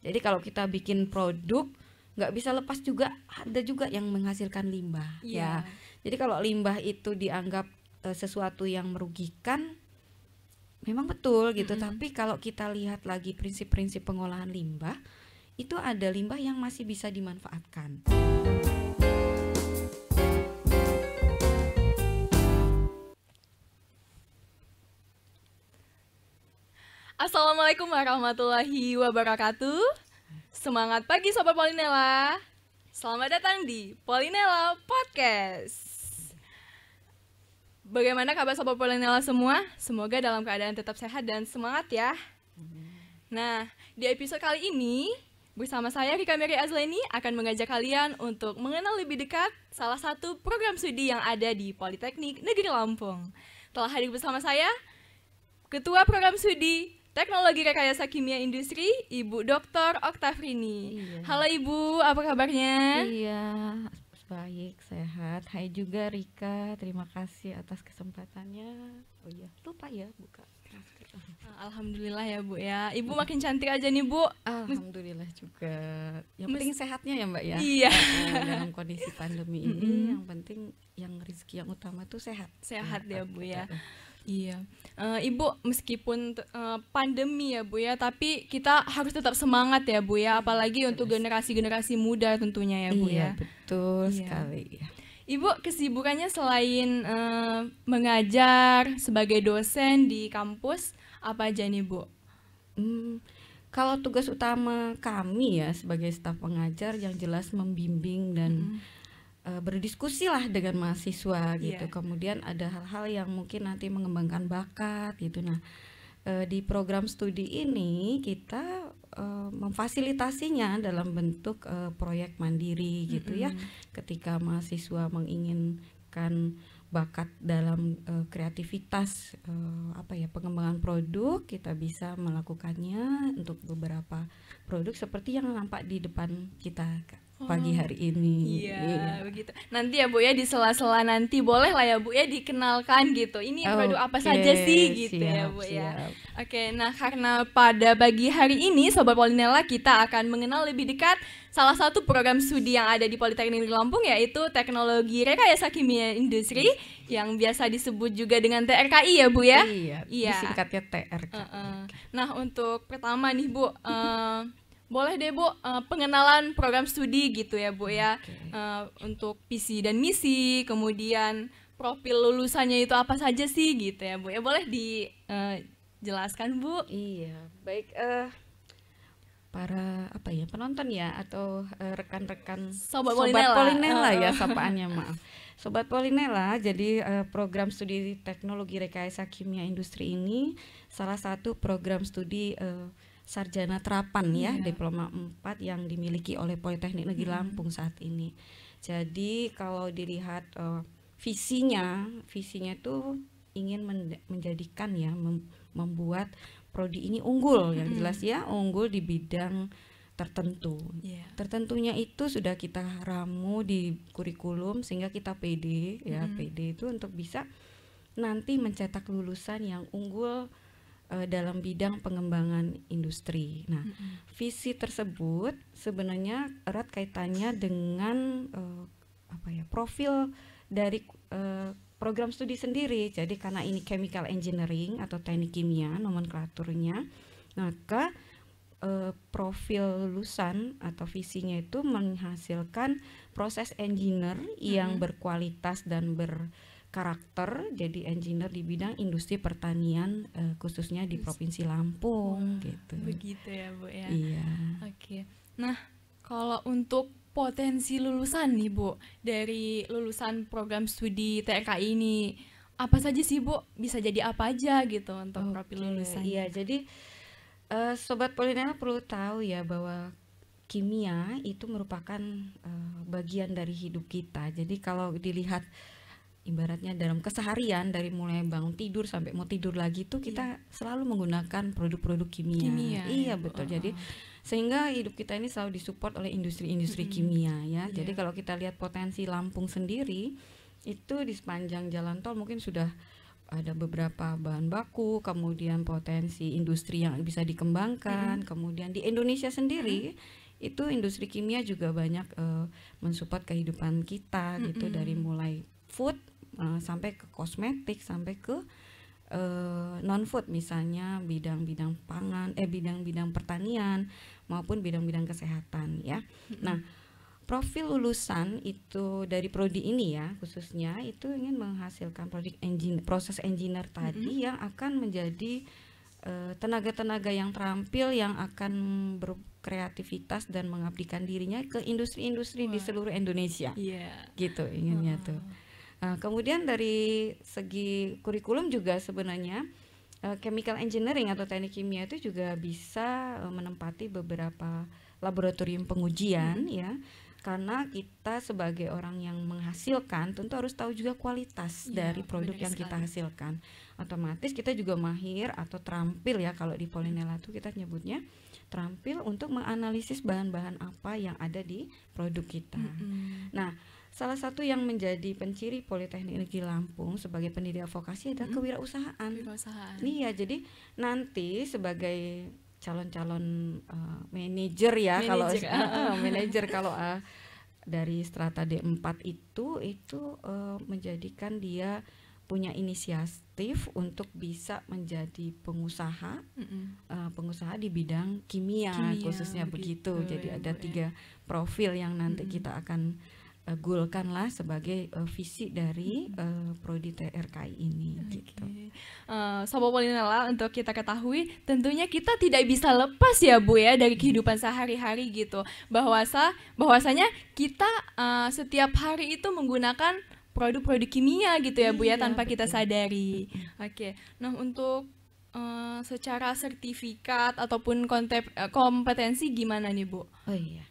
Jadi kalau kita bikin produk nggak bisa lepas juga ada juga yang menghasilkan limbah yeah. ya. Jadi kalau limbah itu dianggap e, sesuatu yang merugikan memang betul gitu, mm -hmm. tapi kalau kita lihat lagi prinsip-prinsip pengolahan limbah itu ada limbah yang masih bisa dimanfaatkan. Assalamualaikum warahmatullahi wabarakatuh. Semangat pagi Sobat Polinela. Selamat datang di Polinela Podcast. Bagaimana kabar Sobat Polinela semua? Semoga dalam keadaan tetap sehat dan semangat ya. Nah, di episode kali ini bersama saya Rika Mary Azleni akan mengajak kalian untuk mengenal lebih dekat salah satu program studi yang ada di Politeknik Negeri Lampung. Telah hadir bersama saya Ketua Program Studi Teknologi Rekayasa Kimia Industri, Ibu Dr. Oktavrini. Iya. Halo Ibu, apa kabarnya? Iya, baik, sehat. Hai juga Rika, terima kasih atas kesempatannya. Oh iya, lupa ya buka ah, Alhamdulillah ya Bu ya. Ibu makin cantik aja nih Bu. Alhamdulillah juga. Yang penting sehatnya ya Mbak ya. Iya. Eh, dalam kondisi pandemi ini yang penting yang rezeki yang utama tuh sehat. Sehat, eh, ya eh, Bu ya. Iya, uh, Ibu meskipun uh, pandemi ya Bu ya, tapi kita harus tetap semangat ya Bu ya, apalagi untuk generasi-generasi muda tentunya ya Bu iya, ya. Betul iya. sekali. Iya. Ibu kesibukannya selain uh, mengajar sebagai dosen di kampus, apa aja nih Bu? Hmm, kalau tugas utama kami ya sebagai staf pengajar yang jelas membimbing dan -hmm uh, berdiskusi lah dengan mahasiswa gitu. Yeah. Kemudian ada hal-hal yang mungkin nanti mengembangkan bakat gitu. Nah, uh, di program studi ini kita uh, memfasilitasinya dalam bentuk uh, proyek mandiri gitu mm -hmm. ya. Ketika mahasiswa menginginkan bakat dalam uh, kreativitas uh, apa ya pengembangan produk kita bisa melakukannya untuk beberapa produk seperti yang nampak di depan kita kak pagi hari ini. Iya, yeah, begitu. Nanti ya Bu ya di sela-sela nanti boleh lah ya Bu ya dikenalkan gitu. Ini oh, produk apa saja sih gitu ya, siap, ya Bu siap. ya. Oke, okay, nah karena pada pagi hari ini Sobat Polinella kita akan mengenal lebih dekat salah satu program studi yang ada di Politeknik Lampung yaitu Teknologi Rekayasa Kimia Industri yang biasa disebut juga dengan TRKI ya Bu ya. Iya, iya. singkatnya TRKI. Uh -uh. Nah, untuk pertama nih Bu, uh, boleh deh Bu, uh, pengenalan program studi gitu ya Bu ya okay. uh, eh, untuk visi dan misi, kemudian profil lulusannya itu apa saja sih gitu ya Bu ya boleh dijelaskan eh, uh, Bu? Iya, baik uh, para apa ya penonton ya atau rekan-rekan uh, sobat, sobat Polinella, Polinella ya sapaannya maaf. Sobat Polinella, jadi uh, program studi teknologi rekayasa kimia industri ini salah satu program studi uh, sarjana terapan ya, yeah. diploma 4 yang dimiliki oleh Politeknik Negeri Lampung saat ini. Jadi kalau dilihat uh, visinya, visinya itu ingin men menjadikan ya mem membuat prodi ini unggul mm yang jelas ya, unggul di bidang tertentu. Yeah. Tertentunya itu sudah kita ramu di kurikulum sehingga kita PD ya, mm PD itu untuk bisa nanti mencetak lulusan yang unggul uh, dalam bidang pengembangan industri. Nah, mm -hmm. visi tersebut sebenarnya erat kaitannya dengan uh, apa ya profil dari uh, program studi sendiri. Jadi karena ini chemical engineering atau teknik kimia nomenklaturnya, maka uh, profil lulusan atau visinya itu menghasilkan proses engineer mm -hmm. yang berkualitas dan ber karakter jadi engineer di bidang industri pertanian uh, khususnya di Provinsi Lampung Wah, gitu. Begitu ya, Bu ya. Iya. Oke. Okay. Nah, kalau untuk potensi lulusan nih, Bu, dari lulusan program studi TK ini apa saja sih, Bu? Bisa jadi apa aja gitu untuk okay. profil lulusan. Iya, jadi uh, sobat Polinela perlu tahu ya bahwa kimia itu merupakan uh, bagian dari hidup kita. Jadi kalau dilihat ibaratnya dalam keseharian dari mulai bangun tidur sampai mau tidur lagi itu kita iya. selalu menggunakan produk-produk kimia. kimia. Iya betul. Jadi sehingga hidup kita ini selalu disupport oleh industri-industri -hmm. kimia ya. Iya. Jadi kalau kita lihat potensi Lampung sendiri itu di sepanjang jalan tol mungkin sudah ada beberapa bahan baku, kemudian potensi industri yang bisa dikembangkan, -hmm. kemudian di Indonesia sendiri -hmm itu industri kimia juga banyak uh, mensupport kehidupan kita mm -hmm. gitu dari mulai food uh, sampai ke kosmetik sampai ke uh, eh, non food misalnya bidang-bidang pangan eh bidang-bidang pertanian maupun bidang-bidang kesehatan ya. Nah, profil lulusan itu dari prodi ini ya khususnya itu ingin menghasilkan project engineer proses engineer tadi mm-hmm. yang akan menjadi tenaga eh, tenaga-tenaga yang terampil yang akan berkreativitas dan mengabdikan dirinya ke industri-industri di seluruh Indonesia. Yeah. Gitu inginnya oh. tuh. Uh, kemudian dari segi kurikulum juga sebenarnya uh, chemical engineering atau teknik kimia itu juga bisa uh, menempati beberapa laboratorium pengujian hmm. ya karena kita sebagai orang yang menghasilkan tentu harus tahu juga kualitas ya, dari produk yang sekali. kita hasilkan otomatis kita juga mahir atau terampil ya kalau di polinela itu kita nyebutnya terampil untuk menganalisis bahan-bahan apa yang ada di produk kita. -hmm. Nah, Salah satu yang menjadi penciri Politeknik Negeri Lampung sebagai pendidik vokasi adalah hmm. kewirausahaan. Kewirausahaan. Iya, jadi nanti sebagai calon-calon uh, manajer ya manager. kalau uh, manajer kalau uh, dari strata D4 itu itu uh, menjadikan dia punya inisiatif untuk bisa menjadi pengusaha mm -hmm. uh, pengusaha di bidang kimia, kimia khususnya begitu, begitu. jadi ya, ada ya. tiga profil yang nanti mm -hmm. kita akan gulkanlah sebagai uh, visi dari uh, prodi TRKI ini okay. gitu. Uh, eh, Sobat Polinela untuk kita ketahui tentunya kita tidak bisa lepas ya Bu ya dari kehidupan sehari-hari gitu. Bahwasa bahwasanya kita uh, setiap hari itu menggunakan produk-produk kimia gitu ya Bu ya iya, tanpa kita sadari. Oke. Okay. Nah, untuk Uh, secara sertifikat ataupun kontep, kompetensi gimana nih Bu? Oh iya,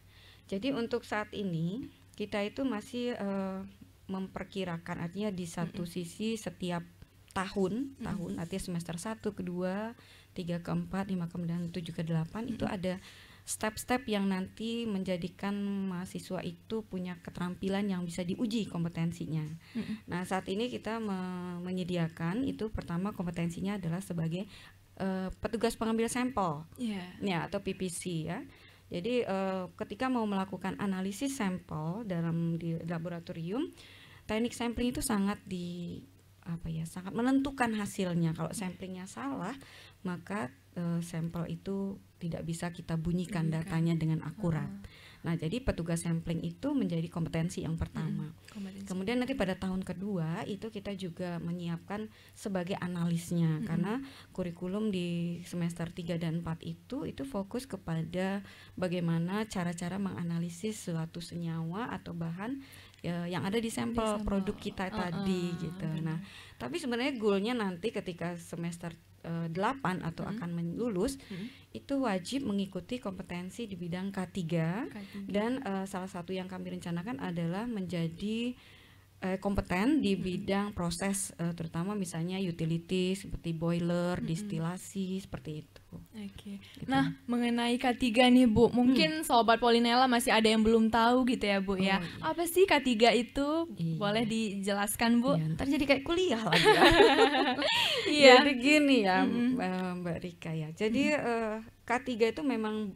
jadi untuk saat ini kita itu masih uh, memperkirakan artinya di satu mm -hmm. sisi setiap tahun mm -hmm. tahun artinya semester satu kedua tiga keempat lima 5 ke ke delapan itu ada step-step yang nanti menjadikan mahasiswa itu punya keterampilan yang bisa diuji kompetensinya. Mm -hmm. Nah, saat ini kita me menyediakan itu pertama kompetensinya adalah sebagai uh, petugas pengambil sampel. Yeah. Ya, atau PPC ya. Jadi uh, ketika mau melakukan analisis sampel dalam di laboratorium, teknik sampling itu sangat di apa ya sangat menentukan hasilnya. Kalau samplingnya salah, maka uh, sampel itu tidak bisa kita bunyikan datanya dengan akurat. -huh. Ah. Nah, jadi petugas sampling itu menjadi kompetensi yang pertama. Hmm, kompetensi. Kemudian nanti pada tahun kedua itu kita juga menyiapkan sebagai analisnya hmm. karena kurikulum di semester 3 dan 4 itu itu fokus kepada bagaimana cara-cara menganalisis suatu senyawa atau bahan ya, yang ada di sampel, produk kita uh, tadi uh, gitu. Nah, tapi sebenarnya goalnya nanti ketika semester 8 eh, atau hmm. akan lulus hmm. itu wajib mengikuti kompetensi di bidang K3, K3. dan uh, salah satu yang kami rencanakan adalah menjadi eh, kompeten di bidang proses eh, terutama misalnya utility seperti boiler, -hmm. distilasi seperti itu. Oke. Okay. Gitu. Nah, mengenai K3 nih Bu, mungkin hmm. sobat Polinella masih ada yang belum tahu gitu ya Bu ya. oh, ya. Iya. Apa sih K3 itu? Iya. Boleh dijelaskan Bu? Iya, ntar jadi kayak kuliah lagi. Ya. iya. Jadi gini ya -hmm. Mbak Rika ya. Jadi -hmm. uh, K3 itu memang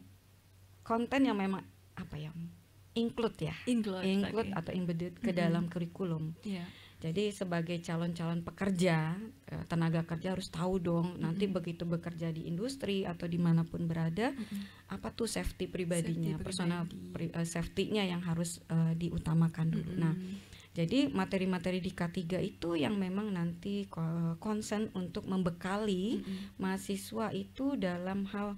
konten yang memang apa ya? include ya, include, include okay. atau embedded ke mm -hmm. dalam kurikulum. Yeah. Jadi sebagai calon-calon pekerja eh, tenaga kerja harus tahu dong nanti mm -hmm. begitu bekerja di industri atau dimanapun berada mm -hmm. apa tuh safety pribadinya, safety personal pri, uh, safety-nya yang harus uh, diutamakan dulu. Mm -hmm. Nah, jadi materi-materi di K3 itu yang memang nanti konsen untuk membekali mm -hmm. mahasiswa itu dalam hal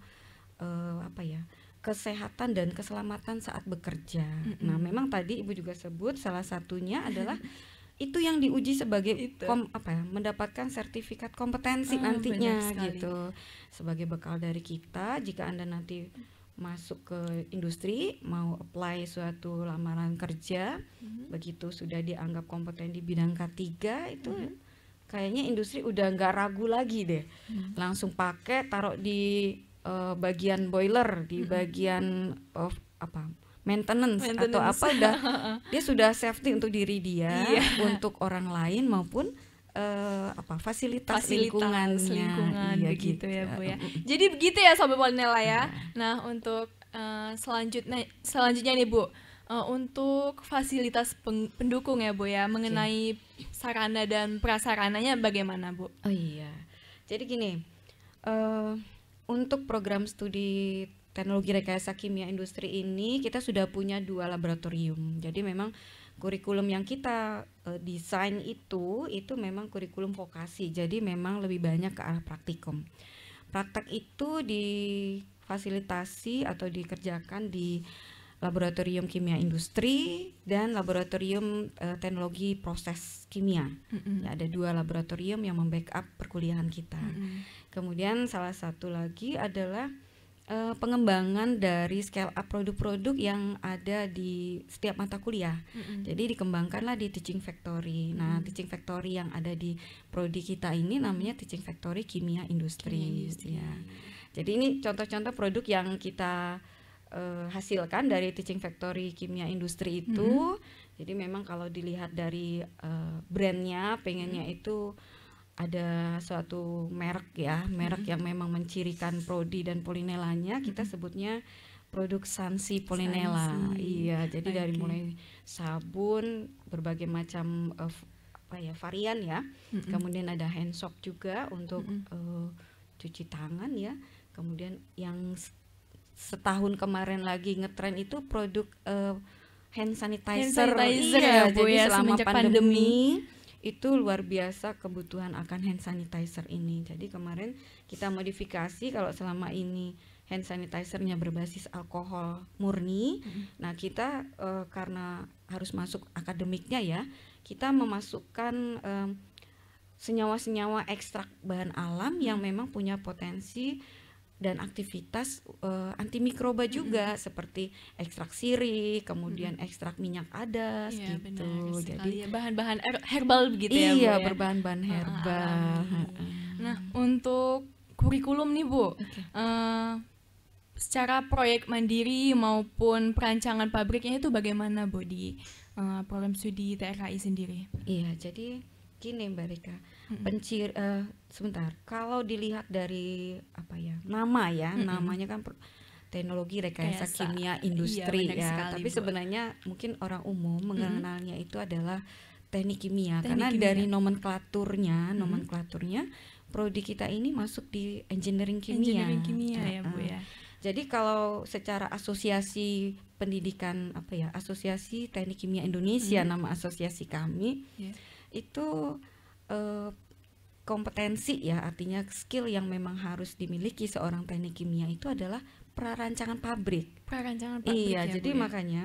uh, apa ya? kesehatan dan keselamatan saat bekerja. Mm -hmm. Nah, memang tadi Ibu juga sebut salah satunya adalah itu yang diuji sebagai kom, apa ya mendapatkan sertifikat kompetensi oh, nantinya gitu sebagai bekal dari kita jika anda nanti masuk ke industri mau apply suatu lamaran kerja mm-hmm. begitu sudah dianggap kompeten di bidang K3 itu mm-hmm. kayaknya industri udah nggak ragu lagi deh mm-hmm. langsung pakai taruh di uh, bagian boiler di bagian of eh, apa maintenance, maintenance atau apa udah dia sudah safety untuk diri dia yeah. untuk orang lain maupun uh, apa fasilitas, fasilitas lingkungannya lingkungan, iya, begitu ya, gitu. ya bu ya jadi begitu ya sobat Polinela ya nah, nah untuk uh, selanjutnya selanjutnya nih bu uh, untuk fasilitas pendukung ya Bu ya mengenai okay. Iya. sarana dan prasarananya bagaimana Bu? Oh iya. Jadi gini, uh, untuk program studi teknologi rekayasa kimia industri ini kita sudah punya dua laboratorium. Jadi memang kurikulum yang kita uh, desain itu itu memang kurikulum vokasi. Jadi memang lebih banyak ke arah praktikum. Praktek itu difasilitasi atau dikerjakan di laboratorium kimia industri dan laboratorium uh, teknologi proses kimia. Mm -hmm. ya, ada dua laboratorium yang membackup perkuliahan kita. Mm -hmm. Kemudian salah satu lagi adalah uh, pengembangan dari scale up produk-produk yang ada di setiap mata kuliah. Mm-hmm. Jadi dikembangkanlah di teaching factory. Nah, mm-hmm. teaching factory yang ada di prodi kita ini namanya teaching factory kimia industri. Kimia Ya. Jadi ini contoh-contoh produk yang kita uh, hasilkan dari teaching factory kimia industri itu. Mm-hmm. Jadi memang kalau dilihat dari uh, brandnya, pengennya mm-hmm. itu ada suatu merek ya, merek hmm. yang memang mencirikan prodi dan polinelanya, kita sebutnya produk Sansi Polinela. Sansi. Iya, jadi okay. dari mulai sabun, berbagai macam uh, apa ya varian ya. Mm Kemudian ada hand soap juga untuk mm Uh, cuci tangan ya. Kemudian yang setahun kemarin lagi ngetren itu produk uh, hand sanitizer. Hand sanitizer iya, ya, Bu jadi ya selama pandemi, pandemi itu luar biasa kebutuhan akan hand sanitizer ini. Jadi kemarin kita modifikasi kalau selama ini hand sanitizernya berbasis alkohol murni. Mm -hmm. Nah, kita e, karena harus masuk akademiknya ya, kita memasukkan e, senyawa-senyawa ekstrak bahan alam yang memang punya potensi dan aktivitas uh, antimikroba juga seperti ekstrak sirih, kemudian -hmm. ekstrak minyak adas iya, gitu. Benar, Jadi ya, bahan-bahan herbal begitu ya, iya, ya. Iya, berbahan-bahan ah, ah, herbal. ah, ah nah, untuk kurikulum nih, Bu. Okay. Uh, eh, secara proyek mandiri maupun perancangan pabriknya itu bagaimana, Bu di uh, program studi TRKI sendiri? Iya, jadi gini Mbak Rika hmm. pencir uh, sebentar kalau dilihat dari apa ya nama ya hmm. namanya kan teknologi rekayasa Kayasa. kimia iya, industri iya, ya sekali, tapi Bu. sebenarnya mungkin orang umum mengenalnya hmm. itu adalah teknik kimia teknik karena kimia. dari nomenklaturnya hmm. nomenklaturnya prodi kita ini masuk di engineering kimia engineering kimia ya, ya Bu ya jadi kalau secara asosiasi pendidikan apa ya asosiasi teknik kimia Indonesia hmm. nama asosiasi kami yeah. itu uh, kompetensi ya artinya skill yang memang harus dimiliki seorang teknik kimia itu adalah prarancangan pabrik. Prarancangan pabrik. Iya, ya, jadi ya. makanya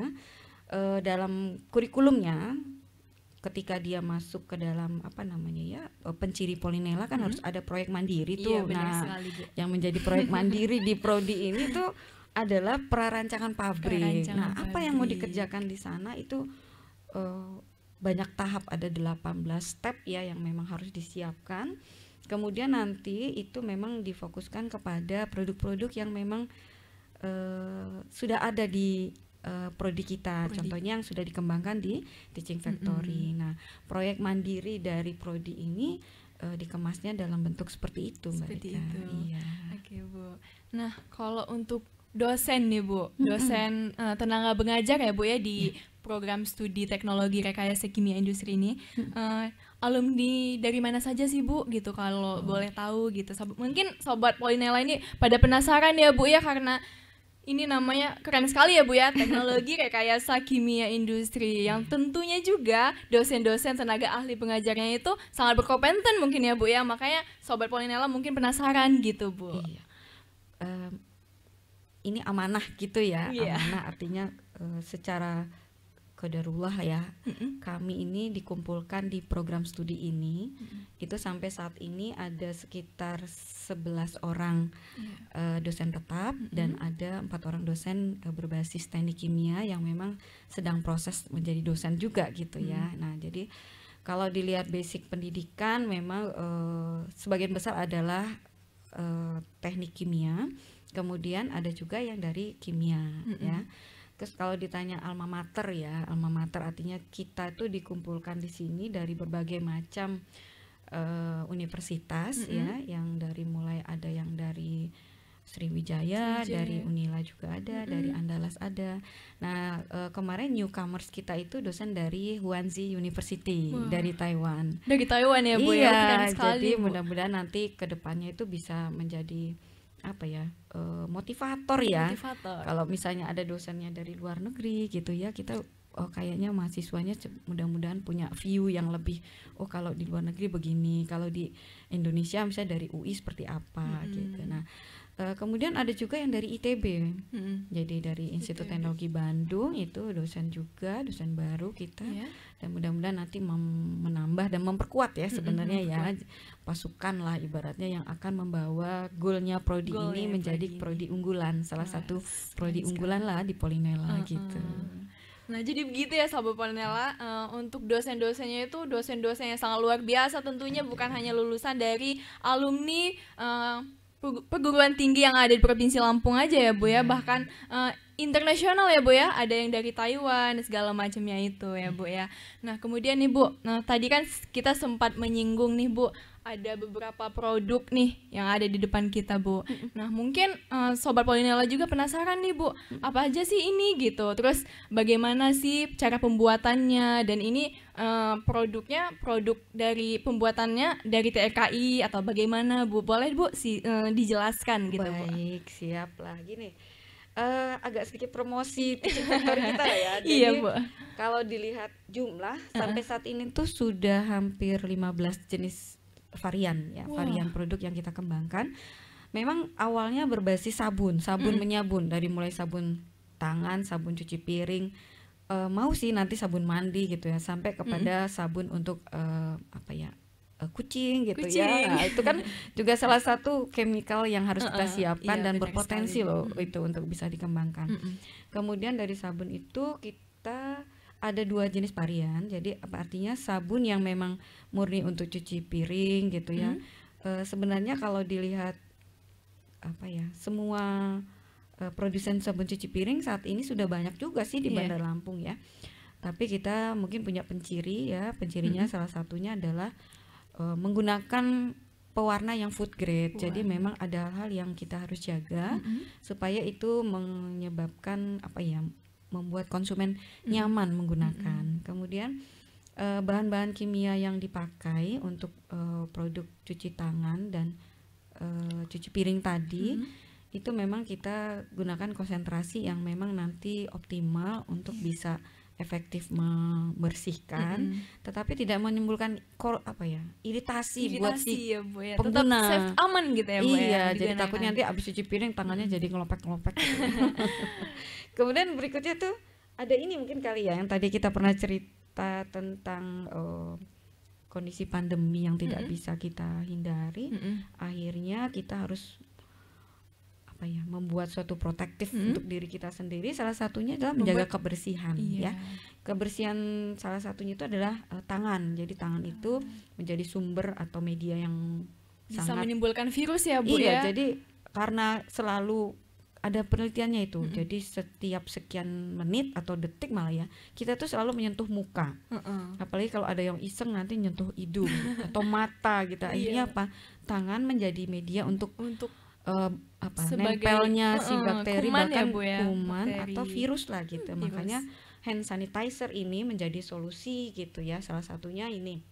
uh, dalam kurikulumnya ketika dia masuk ke dalam apa namanya ya eh, penciri polinela kan hmm. harus ada proyek mandiri iya, tuh. Iya, nah, sekali, Bu. yang menjadi proyek mandiri di prodi ini tuh adalah prarancangan pabrik. Prarancangan nah, pabrik. apa yang mau dikerjakan di sana itu uh, banyak tahap ada 18 step ya yang memang harus disiapkan kemudian nanti itu memang difokuskan kepada produk-produk yang memang uh, sudah ada di uh, eh, prodi kita prodi. contohnya yang sudah dikembangkan di teaching factory mm -hmm. nah proyek mandiri dari prodi ini uh, dikemasnya dalam bentuk seperti itu seperti Mbak Rita. itu iya. oke okay, Bu nah kalau untuk dosen nih Bu, dosen uh, tenaga pengajar ya Bu ya di yeah program studi teknologi rekayasa kimia industri ini. Uh, alumni dari mana saja sih Bu gitu kalau hmm. boleh tahu gitu. Sob mungkin sobat Polinela ini pada penasaran ya Bu ya karena ini namanya keren sekali ya Bu ya, teknologi rekayasa kimia industri yang hmm. tentunya juga dosen-dosen tenaga ahli pengajarnya itu sangat berkompeten mungkin ya Bu ya. Makanya sobat Polinela mungkin penasaran gitu Bu. Iya. Um, ini amanah gitu ya. Yeah. Amanah artinya uh, secara kodarullah ya mm-hmm. kami ini dikumpulkan di program studi ini mm-hmm. itu sampai saat ini ada sekitar 11 orang yeah. Iya. uh, dosen tetap mm-hmm. dan ada empat orang dosen uh, berbasis teknik kimia yang memang sedang proses menjadi dosen juga gitu mm-hmm. ya nah jadi kalau dilihat basic pendidikan memang uh, sebagian besar adalah uh, teknik kimia kemudian ada juga yang dari kimia mm-hmm. ya Terus kalau ditanya alma mater ya, alma mater artinya kita itu dikumpulkan di sini dari berbagai macam uh, universitas mm -hmm. ya, yang dari mulai ada yang dari Sriwijaya, Sriwijaya. dari Unila juga ada, mm -hmm. dari Andalas ada. Nah, uh, kemarin newcomers kita itu dosen dari Huanzi University wow. dari Taiwan. Dari Taiwan ya, Bu. Ya? Iya, ya, jadi mudah-mudahan nanti kedepannya itu bisa menjadi apa ya uh, motivator ya motivator. kalau misalnya ada dosennya dari luar negeri gitu ya kita oh, kayaknya mahasiswanya mudah-mudahan punya view yang lebih oh kalau di luar negeri begini kalau di Indonesia misalnya dari UI seperti apa hmm. gitu nah Eh, kemudian ada juga yang dari ITB, hmm. jadi dari Institut ITB. Teknologi Bandung itu dosen juga, dosen baru kita, yeah. dan mudah-mudahan nanti menambah dan memperkuat ya sebenarnya hmm, ya pasukan lah ibaratnya yang akan membawa goalnya prodi Goal ini ya, menjadi prodi, prodi unggulan, salah nah, satu prodi unggulan lah di Polinela uh huh gitu. Nah, jadi begitu ya sahabat Polinela uh, eh, untuk dosen-dosennya itu dosen-dosen yang sangat luar biasa tentunya bukan hanya lulusan dari alumni uh, perguruan tinggi yang ada di provinsi Lampung aja ya bu ya iya. bahkan uh, internasional ya bu ya ada yang dari Taiwan segala macamnya itu ya bu ya nah kemudian nih bu nah tadi kan kita sempat menyinggung nih bu ada beberapa produk nih yang ada di depan kita bu. Nah mungkin uh, sobat Polinella juga penasaran nih bu, apa aja sih ini gitu. Terus bagaimana sih cara pembuatannya dan ini uh, produknya produk dari pembuatannya dari TRKI atau bagaimana bu? Boleh bu si uh, dijelaskan gitu Baik, bu. Baik siap lah gini. Uh, agak sedikit promosi kita ya. Iya, Jadi, iya bu. Kalau dilihat jumlah uh -huh. sampai saat ini tuh sudah hampir 15 jenis varian ya, wow. varian produk yang kita kembangkan. Memang awalnya berbasis sabun, sabun mm. menyabun dari mulai sabun tangan, sabun cuci piring, e, mau sih nanti sabun mandi gitu ya, sampai kepada mm. sabun untuk e, apa ya? e, kucing gitu ya. kucing. ya nah, itu kan juga salah satu chemical yang harus kita siapkan iya, dan berpotensi loh itu untuk bisa dikembangkan mm -mm. kemudian dari sabun itu kita ada dua jenis varian. Jadi artinya sabun yang memang murni untuk cuci piring gitu ya. Hmm. E, sebenarnya kalau dilihat apa ya, semua e, produsen sabun cuci piring saat ini sudah banyak juga sih di yeah. Bandar Lampung ya. Tapi kita mungkin punya penciri ya. Pencirinya hmm. salah satunya adalah e, menggunakan pewarna yang food grade. Wow. Jadi memang ada hal-hal yang kita harus jaga mm -hmm. supaya itu menyebabkan apa ya membuat konsumen hmm. nyaman hmm. menggunakan. Hmm. Kemudian eh, bahan-bahan kimia yang dipakai untuk uh, produk cuci tangan dan uh, cuci piring tadi hmm. itu memang kita gunakan konsentrasi yang memang nanti optimal untuk yeah. bisa efektif membersihkan, mm -hmm. tetapi tidak menimbulkan kor apa ya iritasi, iritasi buat si ya, Bu, ya. pengguna. Tetap safe, aman gitu ya, Bu. Iya, ya, jadi takutnya nanti abis cuci piring tangannya mm -hmm. jadi ngelopek ngelopek. Kemudian berikutnya tuh ada ini mungkin kali ya yang tadi kita pernah cerita tentang uh, kondisi pandemi yang tidak mm -hmm. bisa kita hindari, mm -hmm. akhirnya kita harus apa ya membuat suatu protektif hmm. untuk diri kita sendiri salah satunya adalah menjaga kebersihan iya. ya kebersihan salah satunya itu adalah uh, tangan jadi tangan itu menjadi sumber atau media yang bisa sangat, menimbulkan virus ya bu iya, ya jadi karena selalu ada penelitiannya itu. Mm-hmm. Jadi setiap sekian menit atau detik malah ya, kita tuh selalu menyentuh muka. Mm-hmm. Apalagi kalau ada yang iseng nanti nyentuh hidung atau mata gitu. Ini iya. yeah. apa? Tangan menjadi media untuk untuk uh, apa Sebagai, nempelnya uh, si bakteri kuman ya, bahkan ya, ya? kuman bakteri. atau virus lah gitu. Hmm, virus. Makanya hand sanitizer ini menjadi solusi gitu ya salah satunya ini.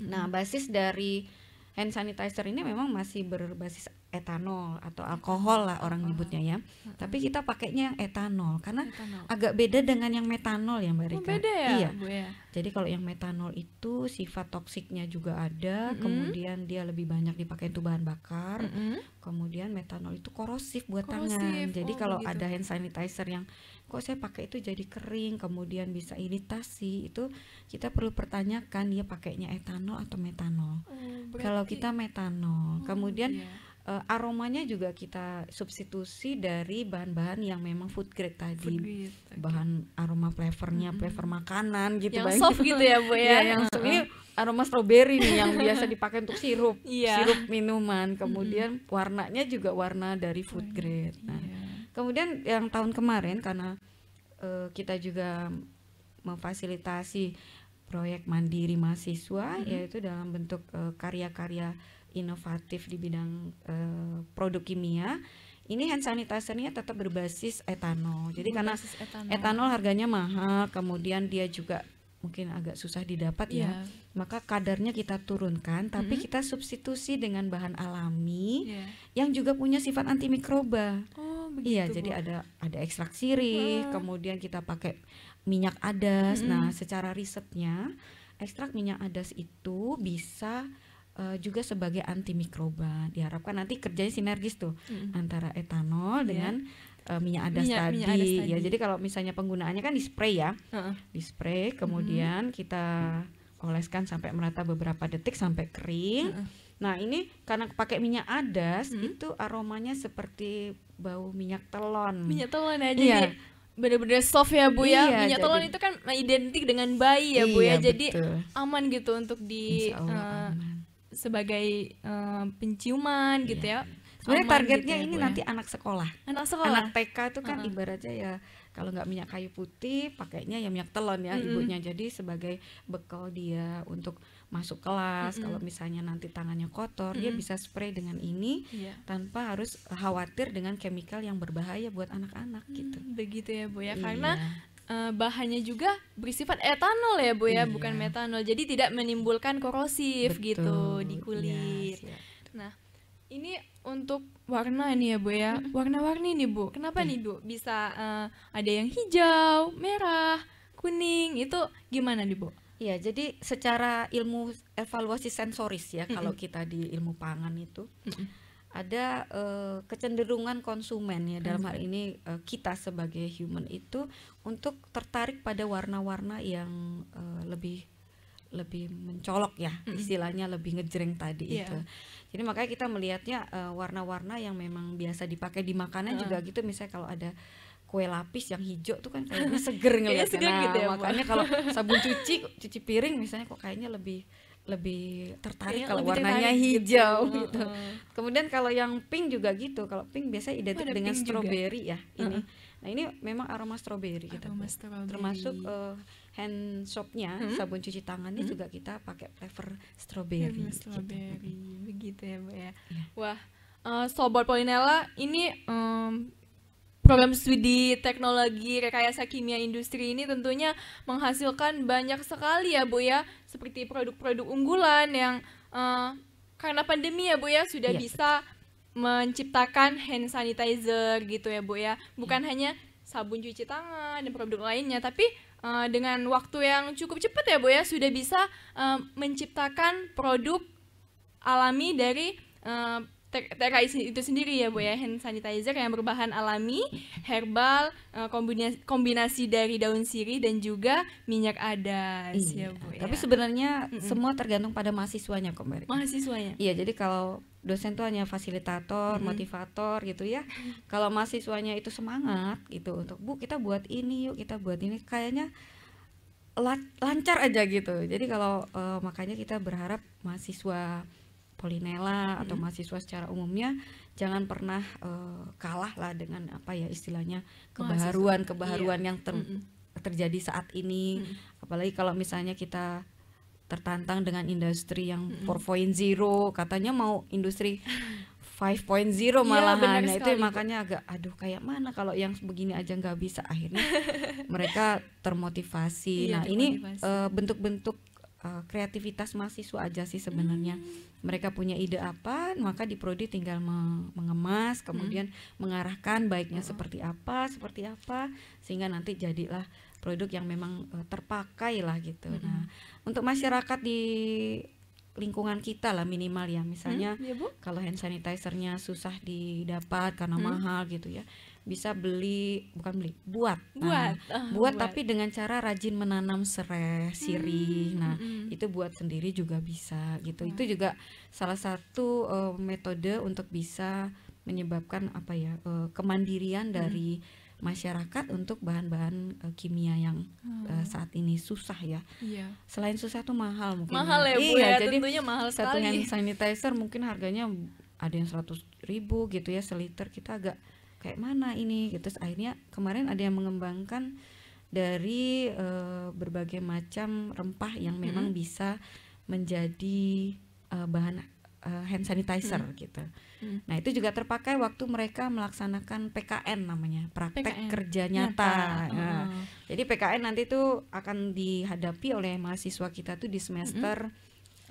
Nah, hmm. Nah, basis dari hand sanitizer ini memang masih berbasis etanol atau alkohol lah orang nyebutnya ya. Uh-huh. Tapi kita pakainya yang etanol karena etanol. agak beda dengan yang metanol ya Mbak oh, Rika. Oh, beda ya, iya. Bu, ya. Jadi kalau yang metanol itu sifat toksiknya juga ada, mm -hmm. kemudian dia lebih banyak dipakai untuk bahan bakar. Mm -hmm. Kemudian metanol itu korosif buat korosif. tangan. Jadi oh, kalau gitu. ada hand sanitizer yang kok saya pakai itu jadi kering, kemudian bisa iritasi, itu kita perlu pertanyakan dia pakainya etanol atau metanol. Oh, Kalau kita metanol, oh, kemudian iya uh, aromanya juga kita substitusi dari bahan-bahan yang memang food grade tadi food grade, okay. bahan aroma flavornya mm -hmm. flavor makanan gitu yang soft gitu ya bu ya, ya yang soft ini aroma strawberry nih yang biasa dipakai untuk sirup yeah. sirup minuman kemudian mm -hmm. warnanya juga warna dari food grade nah yeah. kemudian yang tahun kemarin karena uh, kita juga memfasilitasi proyek mandiri mahasiswa mm -hmm. yaitu dalam bentuk eh, karya-karya uh, karya -karya inovatif di bidang uh, produk kimia ini hand sanitizernya tetap berbasis etanol. Jadi berbasis karena etanol. etanol harganya mahal, kemudian dia juga mungkin agak susah didapat yeah. ya. Iya. Maka kadarnya kita turunkan, tapi mm -hmm. kita substitusi dengan bahan alami yeah. yang juga punya sifat antimikroba. Oh, iya, begitu. Iya, Bu. jadi ada ada ekstrak sirih, kemudian kita pakai minyak adas. Mm -hmm. Nah, mm-hmm. secara risetnya ekstrak minyak adas itu bisa uh, juga sebagai antimikroba. Diharapkan nanti kerjanya sinergis tuh hmm. antara etanol yeah. dengan uh, minyak adas minyak, tadi. Minyak adas Ya, jadi kalau misalnya penggunaannya kan di spray ya. Uh -uh. Di spray kemudian hmm. kita oleskan sampai merata beberapa detik sampai kering. Uh -uh. Nah, ini karena pakai minyak adas hmm. itu aromanya seperti bau minyak telon. Minyak telon aja. Ya, iya. Bener-bener soft ya Bu ya. iya, ya. Minyak jadi, telon itu kan identik dengan bayi ya Bu ya. Iya, jadi betul. aman gitu untuk di uh, sebagai uh, penciuman iya. gitu ya sebenarnya targetnya gitu ya, ini ya. nanti anak sekolah anak sekolah anak TK itu kan uh -huh. ibaratnya ya kalau nggak minyak kayu putih pakainya ya minyak telon ya mm -hmm. ibunya jadi sebagai bekal dia untuk masuk kelas mm -hmm. kalau misalnya nanti tangannya kotor mm -hmm. dia bisa spray dengan ini yeah. tanpa harus khawatir dengan chemical yang berbahaya buat anak-anak gitu mm, begitu ya bu ya iya. karena Eh, bahannya juga bersifat etanol ya bu ya iya. bukan metanol jadi tidak menimbulkan korosif Betul, gitu di iya, kulit nah ini untuk warna ini ya bu ya warna-warni nih bu kenapa hmm. nih bu bisa uh, ada yang hijau merah kuning itu gimana nih bu Iya, jadi secara ilmu evaluasi sensoris ya kalau kita di ilmu pangan itu ada uh, kecenderungan konsumen ya dalam hal hmm. ini uh, kita sebagai human itu untuk tertarik pada warna-warna yang uh, lebih lebih mencolok ya -hmm. istilahnya lebih ngejreng tadi yeah. itu jadi makanya kita melihatnya warna-warna uh, yang memang biasa dipakai di makanan uh. juga gitu misalnya kalau ada kue lapis yang hijau tuh kan kayaknya seger ngelihatnya. nah, gitu ya, makanya kalau sabun cuci cuci piring misalnya kok kayaknya lebih lebih tertarik iya, kalau warnanya tertarik, gitu. hijau gitu. gitu. Kemudian kalau yang pink juga gitu. Kalau pink biasanya identik oh, dengan stroberi ya ini. Uh, uh. Nah, ini memang aroma stroberi kita. Gitu. strawberry. Termasuk uh, hand soapnya hmm? sabun cuci tangannya hmm? juga kita pakai flavor stroberi. stroberi strawberry. Gitu. Begitu ya, bu ya. Yeah. Wah, uh, sobat Polinella ini um, Program studi teknologi rekayasa kimia industri ini tentunya menghasilkan banyak sekali ya Bu ya, seperti produk-produk unggulan yang uh, karena pandemi ya Bu ya sudah yeah. bisa menciptakan hand sanitizer gitu ya Bu ya. Bukan yeah. hanya sabun cuci tangan dan produk lainnya, tapi uh, dengan waktu yang cukup cepat ya Bu ya sudah bisa uh, menciptakan produk alami dari uh, TKI itu sendiri ya Bu ya hand sanitizer yang berbahan alami, herbal, eh, kombinasi, kombinasi dari daun sirih dan juga minyak adas iya. ya Bu. Ya. Tapi sebenarnya mm -mm. semua tergantung pada mahasiswanya kok Mbak. Mahasiswanya. Iya, jadi kalau dosen tuh hanya fasilitator, mm -hmm. motivator gitu ya. Kalau mahasiswanya itu semangat gitu untuk Bu, kita buat ini yuk, kita buat ini kayaknya lancar aja gitu. Jadi kalau uh, makanya kita berharap mahasiswa Polinela atau hmm. mahasiswa secara umumnya jangan pernah uh, kalah lah dengan apa ya istilahnya kebaruan kebaruan iya. yang ter terjadi saat ini apalagi kalau misalnya kita tertantang dengan industri yang mm -hmm. 4.0 katanya mau industri 5.0 iya, malahan ya, nah, itu makanya agak aduh kayak mana kalau yang begini aja nggak bisa akhirnya mereka termotivasi iya, nah termotivasi. ini eh, bentuk-bentuk uh, bentuk -bentuk uh, kreativitas mahasiswa aja sih sebenarnya. Hmm. Mereka punya ide apa, maka di prodi tinggal me mengemas, kemudian hmm. mengarahkan baiknya oh. seperti apa, seperti apa sehingga nanti jadilah produk yang memang uh, terpakai lah gitu. Hmm. Nah, untuk masyarakat di lingkungan kita lah minimal ya misalnya hmm, ya kalau hand sanitizernya susah didapat karena hmm. mahal gitu ya bisa beli bukan beli buat nah, buat nah, buat, buat tapi dengan cara rajin menanam serai sirih hmm, nah hmm. hmm. itu buat sendiri juga bisa gitu hmm. itu juga salah satu uh, metode untuk bisa menyebabkan apa ya uh, kemandirian hmm. dari masyarakat untuk bahan-bahan uh, kimia yang hmm. uh, saat ini susah ya. Iya. Selain susah tuh mahal mungkin. Ya. Mahal ya, Bu iya, ya, jadi tentunya mahal satu sekali. hand sanitizer mungkin harganya ada yang 100 ribu gitu ya seliter kita agak kayak mana ini gitu terus akhirnya kemarin ada yang mengembangkan dari uh, berbagai macam rempah yang memang hmm. bisa menjadi uh, bahan uh, hand sanitizer hmm. gitu hmm. nah itu juga terpakai waktu mereka melaksanakan PKN namanya praktek PKN. kerja nyata, nyata. oh. jadi PKN nanti tuh akan dihadapi oleh mahasiswa kita tuh di semester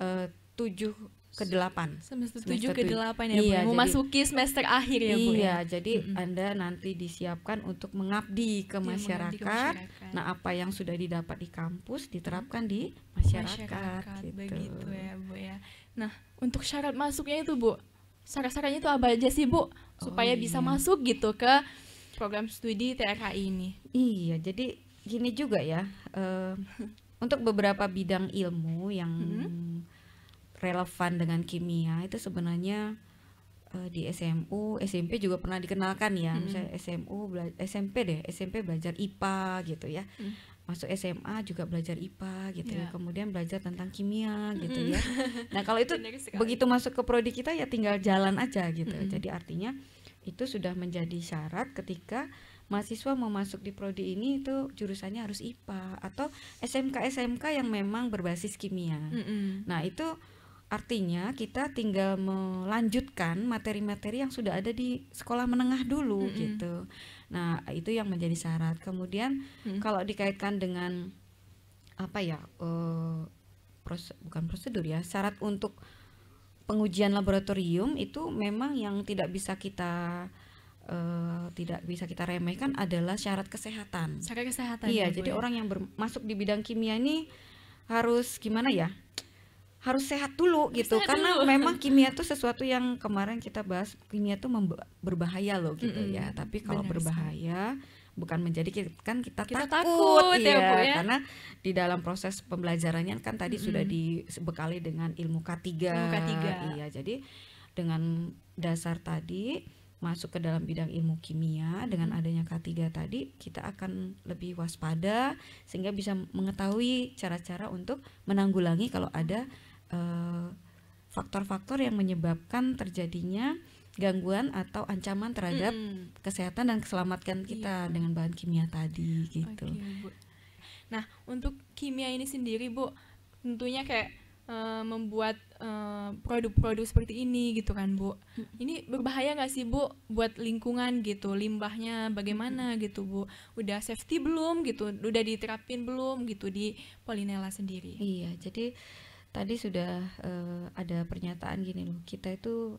hmm. uh, 7 ke delapan Semester, tujuh ke delapan ya, Iya, Mau ya? jadi, masuki semester akhir ya, Bu. Ya? Iya, jadi mm -hmm. Anda nanti disiapkan untuk mengabdi ke, iya, masyarakat. Nah, apa yang sudah didapat di kampus diterapkan di masyarakat, masyarakat gitu. begitu ya, Bu ya. Nah, untuk syarat masuknya itu, Bu. Syarat-syaratnya itu apa aja sih, Bu? Oh, supaya oh, iya. bisa masuk gitu ke program studi TRK ini. Iya, jadi gini juga ya. Uh, untuk beberapa bidang ilmu yang mm -hmm relevan dengan kimia itu sebenarnya uh, di SMU, SMP juga pernah dikenalkan ya. hmm. Misalnya SMU SMP deh, SMP belajar IPA gitu ya. hmm. Masuk SMA juga belajar IPA gitu yeah. ya. Kemudian belajar tentang kimia gitu hmm. ya. Nah, kalau itu begitu masuk ke prodi kita ya tinggal jalan aja gitu. hmm. Jadi artinya itu sudah menjadi syarat ketika mahasiswa mau masuk di prodi ini itu jurusannya harus IPA atau SMK SMK yang memang berbasis kimia. Mm -hmm. Nah, itu Artinya kita tinggal melanjutkan materi-materi yang sudah ada di sekolah menengah dulu mm -hmm. gitu. Nah, itu yang menjadi syarat. Kemudian mm -hmm. kalau dikaitkan dengan apa ya? Uh, eh, proses bukan prosedur ya, syarat untuk pengujian laboratorium itu memang yang tidak bisa kita uh, tidak bisa kita remehkan adalah syarat kesehatan. Syarat kesehatan. Iya, ya, jadi ya? orang yang masuk di bidang kimia ini harus gimana ya? harus sehat dulu gitu sehat karena dulu. memang kimia tuh sesuatu yang kemarin kita bahas kimia tuh berbahaya loh gitu mm -hmm. ya tapi kalau berbahaya sih. bukan menjadi kan kita, kita takut, takut ya, iya. ya, karena di dalam proses pembelajarannya kan tadi mm -hmm. sudah dibekali dengan ilmu K3 ilmu K3 iya jadi dengan dasar tadi masuk ke dalam bidang ilmu kimia dengan adanya K3 tadi kita akan lebih waspada sehingga bisa mengetahui cara-cara untuk menanggulangi kalau ada Eh, faktor-faktor yang menyebabkan terjadinya gangguan atau ancaman terhadap mm. kesehatan dan keselamatan iya. kita iya. dengan bahan kimia tadi gitu. Okay, Nah, untuk kimia ini sendiri, Bu, tentunya kayak uh, membuat eh, produk-produk uh, seperti ini gitu kan, Bu. Ini berbahaya nggak sih, Bu, buat lingkungan gitu, limbahnya bagaimana gitu, Bu? Udah safety belum gitu? Udah diterapin belum gitu di Polinela sendiri? Iya, jadi tadi sudah uh, ada pernyataan gini loh kita itu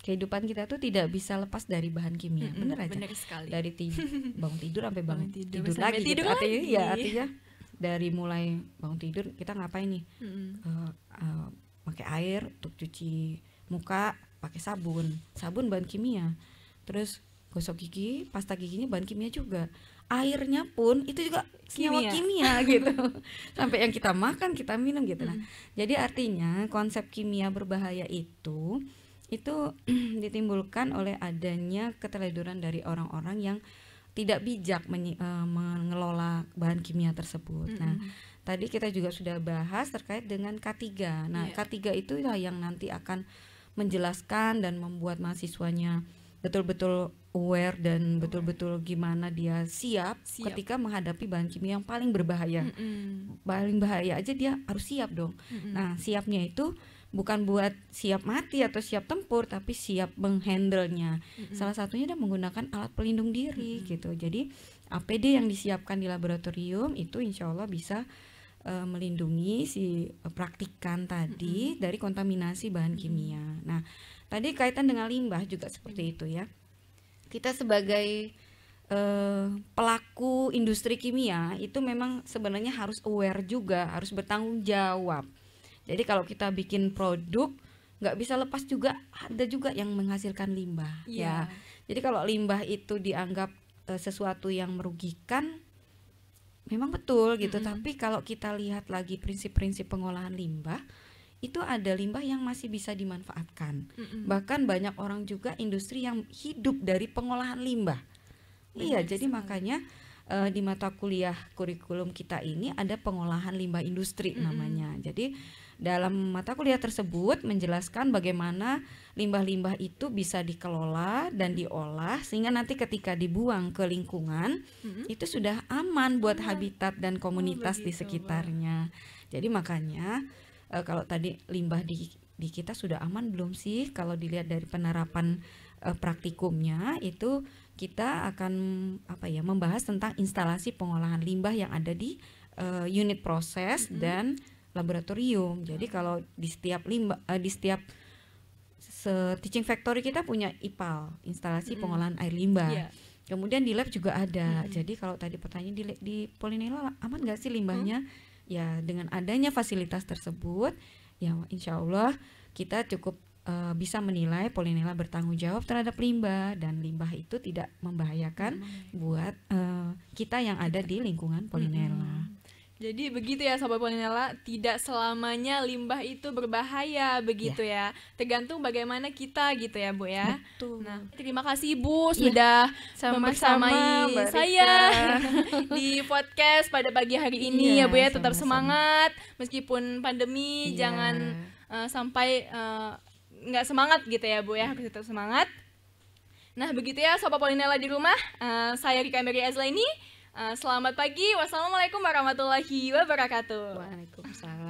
kehidupan kita tuh tidak bisa lepas dari bahan kimia mm -hmm, bener aja bener sekali. dari ti bangun tidur sampai bangun tidur, tidur lagi gitu. tidur artinya ya artinya dari mulai bangun tidur kita ngapain nih mm -hmm. uh, uh, pakai air untuk cuci muka pakai sabun sabun bahan kimia terus gosok gigi pasta giginya bahan kimia juga airnya pun itu juga kimia. senyawa kimia gitu sampai yang kita makan kita minum gitu nah hmm. jadi artinya konsep kimia berbahaya itu itu ditimbulkan oleh adanya keteledoran dari orang-orang yang tidak bijak uh, mengelola bahan kimia tersebut. -hmm. Nah, tadi kita juga sudah bahas terkait dengan K3. Nah, yeah. K3 itu yang nanti akan menjelaskan dan membuat mahasiswanya betul-betul aware dan betul-betul gimana dia siap, siap ketika menghadapi bahan kimia yang paling berbahaya. Mm -mm. Paling bahaya aja dia harus siap dong. Mm -mm. Nah, siapnya itu bukan buat siap mati atau siap tempur tapi siap menghandlenya. Mm -mm. Salah satunya dia menggunakan alat pelindung diri mm -mm. gitu. Jadi APD yang disiapkan di laboratorium itu insya Allah bisa uh, melindungi si eh, praktikan tadi mm -hmm. dari kontaminasi bahan kimia. Nah, tadi kaitan dengan limbah juga seperti itu ya kita sebagai uh, pelaku industri kimia itu memang sebenarnya harus aware juga, harus bertanggung jawab. Jadi kalau kita bikin produk nggak bisa lepas juga ada juga yang menghasilkan limbah yeah. ya. Iya. Jadi kalau limbah itu dianggap uh, sesuatu yang merugikan memang betul gitu, mm -hmm. tapi kalau kita lihat lagi prinsip-prinsip pengolahan limbah itu ada limbah yang masih bisa dimanfaatkan. Mm-hmm. Bahkan banyak orang juga industri yang hidup dari pengolahan limbah. Benar iya, jadi jadi makanya uh, di mata kuliah kurikulum kita ini ada pengolahan limbah industri mm-hmm. namanya. Jadi dalam mata kuliah tersebut menjelaskan bagaimana limbah-limbah itu bisa dikelola dan diolah sehingga nanti ketika dibuang ke lingkungan mm-hmm. itu sudah aman buat mm-hmm. habitat dan komunitas oh, begitu, di sekitarnya. Jadi makanya uh, kalau tadi limbah di di kita sudah aman belum sih kalau dilihat dari penerapan uh, praktikumnya itu kita akan apa ya membahas tentang instalasi pengolahan limbah yang ada di uh, unit proses mm -hmm. dan laboratorium. Jadi kalau di setiap limbah uh, di setiap teaching factory kita punya IPAL, instalasi mm -hmm. pengolahan air limbah. Yeah. Kemudian di lab juga ada. -hmm. Jadi kalau tadi pertanyaan di di Polinelo aman gak sih limbahnya? ya dengan adanya fasilitas tersebut ya insya Allah kita cukup uh, bisa menilai Polinela bertanggung jawab terhadap limbah dan limbah itu tidak membahayakan hmm. buat uh, kita yang ada di lingkungan Polinela. Hmm. Jadi begitu ya Sobat Polinella, tidak selamanya limbah itu berbahaya begitu ya. ya. Tergantung bagaimana kita gitu ya Bu ya. Betul. Nah, terima kasih bu, ya. sudah bersamai saya di podcast pada pagi hari ini ya, ya Bu ya. Tetap sama-sama. semangat meskipun pandemi ya. jangan uh, sampai eh, nggak uh, semangat gitu ya Bu ya, harus tetap semangat. Nah, begitu ya Sobat Polinella di rumah. Uh, saya Rika Mary Azla ini Eh, selamat pagi. Wassalamualaikum warahmatullahi wabarakatuh. Waalaikumsalam.